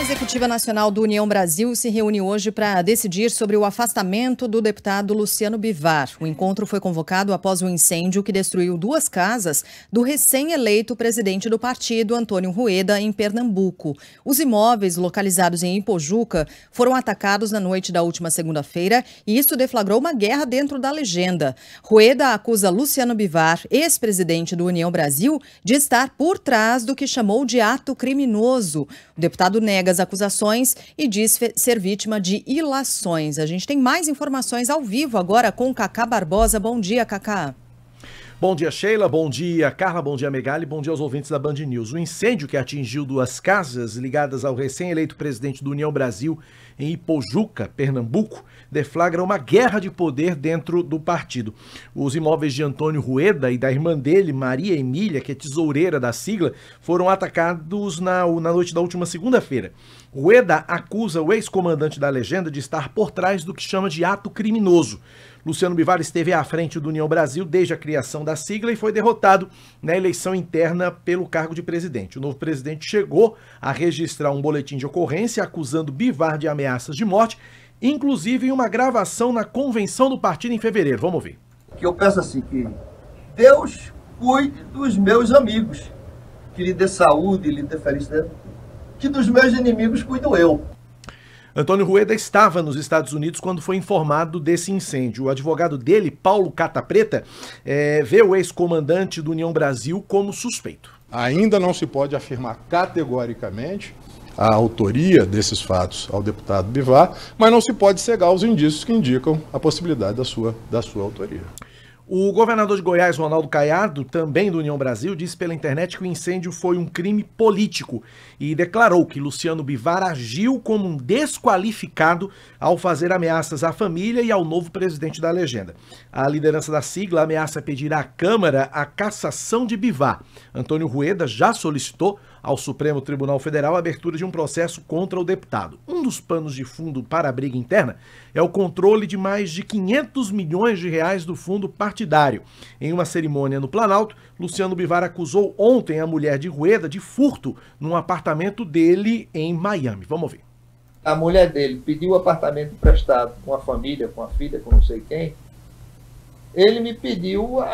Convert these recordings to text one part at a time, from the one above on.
A Executiva Nacional do União Brasil se reúne hoje para decidir sobre o afastamento do deputado Luciano Bivar. O encontro foi convocado após o um incêndio que destruiu duas casas do recém-eleito presidente do partido, Antônio Rueda, em Pernambuco. Os imóveis localizados em Ipojuca foram atacados na noite da última segunda-feira e isso deflagrou uma guerra dentro da legenda. Rueda acusa Luciano Bivar, ex-presidente do União Brasil, de estar por trás do que chamou de ato criminoso. O deputado nega nega as acusações e diz ser vítima de ilações. A gente tem mais informações ao vivo agora com Cacá Barbosa. Bom dia, Cacá. Bom dia, Sheila. Bom dia, Carla. Bom dia, Megali. Bom dia aos ouvintes da Band News. O incêndio que atingiu duas casas ligadas ao recém-eleito presidente do União Brasil em Ipojuca, Pernambuco, deflagra uma guerra de poder dentro do partido. Os imóveis de Antônio Rueda e da irmã dele, Maria Emília, que é tesoureira da sigla, foram atacados na, na noite da última segunda-feira. Rueda acusa o ex-comandante da legenda de estar por trás do que chama de ato criminoso. Luciano Bivar esteve à frente do União Brasil desde a criação da sigla e foi derrotado na eleição interna pelo cargo de presidente. O novo presidente chegou a registrar um boletim de ocorrência acusando Bivar de ameaças de morte, inclusive em uma gravação na convenção do partido em fevereiro. Vamos ver. Que eu peço assim que Deus cuide dos meus amigos, que lhe dê saúde, lhe dê felicidade, que dos meus inimigos cuido eu. Antônio Rueda estava nos Estados Unidos quando foi informado desse incêndio. O advogado dele, Paulo Catapreta, é, vê o ex-comandante do União Brasil como suspeito. Ainda não se pode afirmar categoricamente a autoria desses fatos ao deputado Bivar, mas não se pode cegar os indícios que indicam a possibilidade da sua, da sua autoria. O governador de Goiás, Ronaldo Caiado, também do União Brasil, disse pela internet que o incêndio foi um crime político e declarou que Luciano Bivar agiu como um desqualificado ao fazer ameaças à família e ao novo presidente da legenda. A liderança da sigla ameaça pedir à Câmara a cassação de Bivar. Antônio Rueda já solicitou ao Supremo Tribunal Federal a abertura de um processo contra o deputado. Um dos panos de fundo para a briga interna é o controle de mais de 500 milhões de reais do fundo partidário. Em uma cerimônia no Planalto, Luciano Bivar acusou ontem a mulher de Rueda de furto num apartamento dele em Miami. Vamos ver. A mulher dele pediu o apartamento emprestado com a família, com a filha, com não sei quem, ele me pediu a,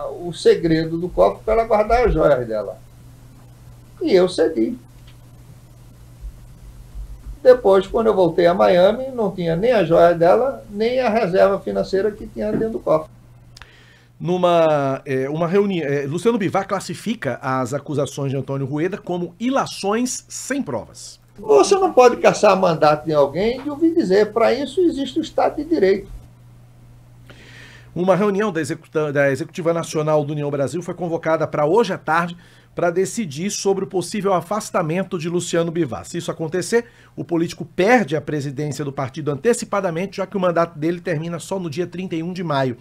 a, o segredo do cofre para guardar as joias dela. E eu cedi. Depois, quando eu voltei a Miami, não tinha nem a joia dela, nem a reserva financeira que tinha dentro do cofre. Numa é, uma reunião, é, Luciano Bivar classifica as acusações de Antônio Rueda como ilações sem provas. Você não pode caçar mandato de alguém e ouvir dizer. Para isso existe o Estado de Direito. Uma reunião da, Executa, da Executiva Nacional do União Brasil foi convocada para hoje à tarde para decidir sobre o possível afastamento de Luciano Bivar. Se isso acontecer, o político perde a presidência do partido antecipadamente, já que o mandato dele termina só no dia 31 de maio.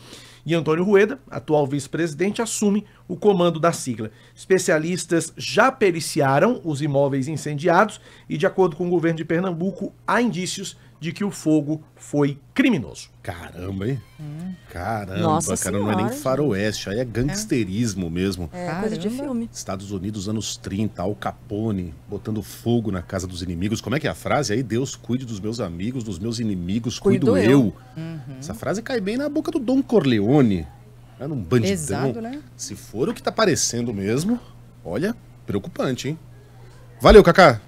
E Antônio Rueda, atual vice-presidente, assume o comando da sigla. Especialistas já periciaram os imóveis incendiados e, de acordo com o governo de Pernambuco, há indícios de que o fogo foi criminoso. Caramba, hein? Hum. Caramba, Nossa cara, senhora. não é nem faroeste, aí é, é. gangsterismo é. mesmo. É Caramba. coisa de filme. Estados Unidos, anos 30, Al Capone, botando fogo na casa dos inimigos. Como é que é a frase aí? Deus cuide dos meus amigos, dos meus inimigos, cuido, cuido eu. eu. Uhum. Essa frase cai bem na boca do Dom Corleone Marconi era um bandidão. Pesado, né? Se for o que tá parecendo mesmo, olha, preocupante, hein? Valeu, Kaká.